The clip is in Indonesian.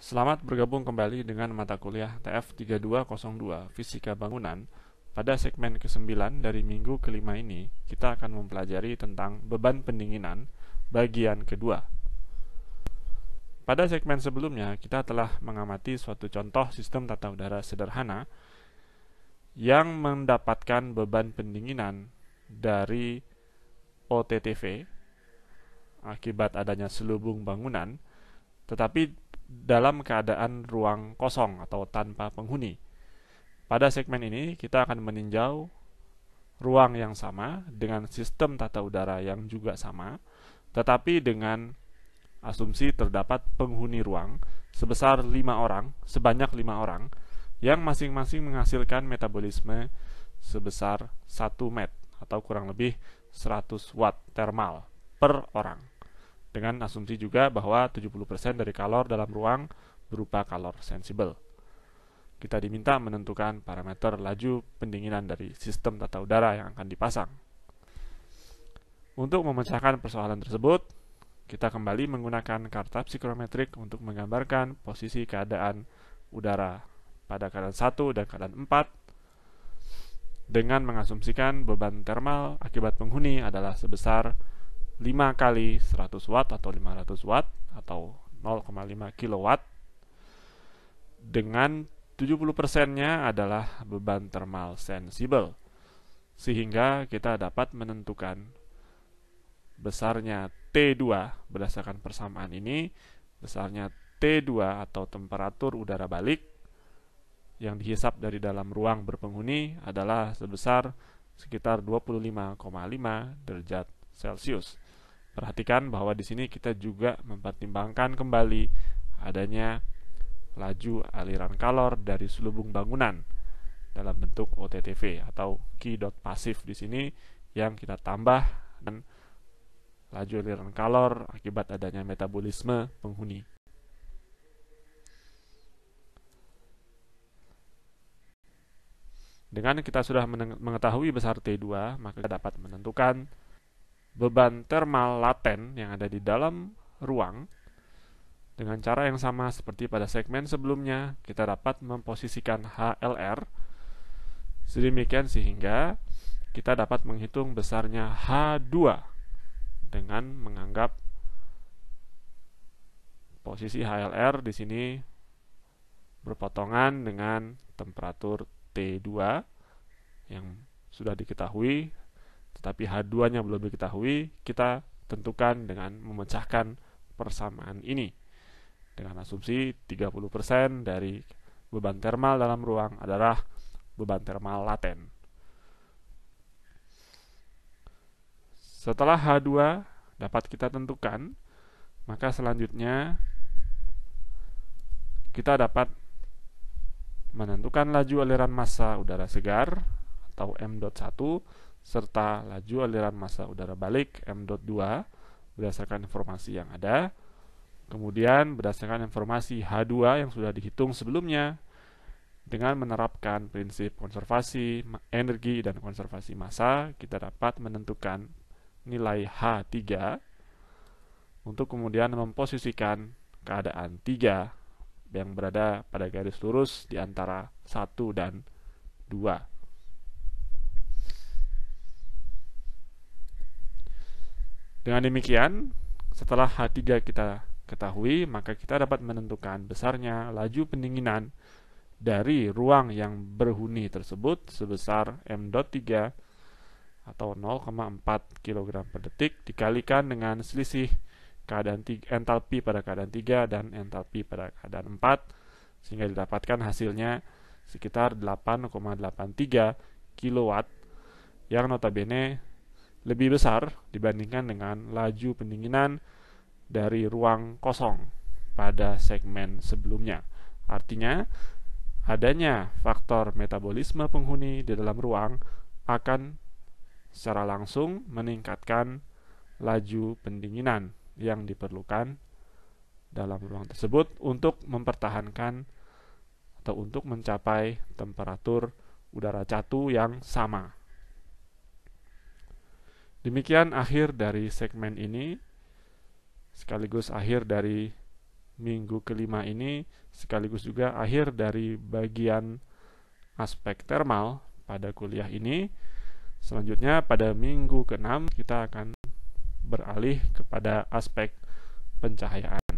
Selamat bergabung kembali dengan mata kuliah TF3202 Fisika Bangunan. Pada segmen ke-9 dari minggu kelima ini, kita akan mempelajari tentang beban pendinginan bagian kedua. Pada segmen sebelumnya, kita telah mengamati suatu contoh sistem tata udara sederhana yang mendapatkan beban pendinginan dari OTTV akibat adanya selubung bangunan, tetapi dalam keadaan ruang kosong atau tanpa penghuni. Pada segmen ini kita akan meninjau ruang yang sama dengan sistem tata udara yang juga sama, tetapi dengan asumsi terdapat penghuni ruang sebesar lima orang, sebanyak lima orang yang masing-masing menghasilkan metabolisme sebesar 1 met atau kurang lebih 100 watt thermal per orang dengan asumsi juga bahwa 70% dari kalor dalam ruang berupa kalor sensibel, Kita diminta menentukan parameter laju pendinginan dari sistem tata udara yang akan dipasang. Untuk memecahkan persoalan tersebut, kita kembali menggunakan karta psikrometrik untuk menggambarkan posisi keadaan udara pada keadaan 1 dan keadaan 4 dengan mengasumsikan beban termal akibat penghuni adalah sebesar 5 kali 100 watt atau 500 watt atau 0,5 kilowatt dengan 70 persennya adalah beban thermal sensible sehingga kita dapat menentukan besarnya T2 berdasarkan persamaan ini besarnya T2 atau temperatur udara balik yang dihisap dari dalam ruang berpenghuni adalah sebesar sekitar 25,5 derajat Celsius. Perhatikan bahwa di sini kita juga mempertimbangkan kembali adanya laju aliran kalor dari selubung bangunan dalam bentuk OTTV atau key dot pasif di sini yang kita tambah dan laju aliran kalor akibat adanya metabolisme penghuni. Dengan kita sudah mengetahui besar T2, maka kita dapat menentukan beban termal laten yang ada di dalam ruang dengan cara yang sama seperti pada segmen sebelumnya, kita dapat memposisikan HLR sedemikian sehingga kita dapat menghitung besarnya H2 dengan menganggap posisi HLR di sini berpotongan dengan temperatur T2 yang sudah diketahui tetapi h H2 yang belum diketahui kita tentukan dengan memecahkan persamaan ini dengan asumsi 30% dari beban termal dalam ruang adalah beban termal laten. Setelah H2 dapat kita tentukan, maka selanjutnya kita dapat menentukan laju aliran massa udara segar atau M.1 serta laju aliran massa udara balik M.2 berdasarkan informasi yang ada. Kemudian berdasarkan informasi H2 yang sudah dihitung sebelumnya dengan menerapkan prinsip konservasi energi dan konservasi massa, kita dapat menentukan nilai H3 untuk kemudian memposisikan keadaan 3 yang berada pada garis lurus di antara 1 dan 2. Dengan demikian, setelah H3 kita ketahui, maka kita dapat menentukan besarnya laju pendinginan dari ruang yang berhuni tersebut sebesar M.3 atau 0,4 kg per detik dikalikan dengan selisih keadaan tiga, entalpi pada keadaan 3 dan entalpi pada keadaan 4 sehingga didapatkan hasilnya sekitar 8,83 kW yang notabene lebih besar dibandingkan dengan laju pendinginan dari ruang kosong pada segmen sebelumnya. Artinya, adanya faktor metabolisme penghuni di dalam ruang akan secara langsung meningkatkan laju pendinginan yang diperlukan dalam ruang tersebut untuk mempertahankan atau untuk mencapai temperatur udara catu yang sama. Demikian akhir dari segmen ini, sekaligus akhir dari minggu kelima ini, sekaligus juga akhir dari bagian aspek termal pada kuliah ini. Selanjutnya pada minggu ke enam kita akan beralih kepada aspek pencahayaan.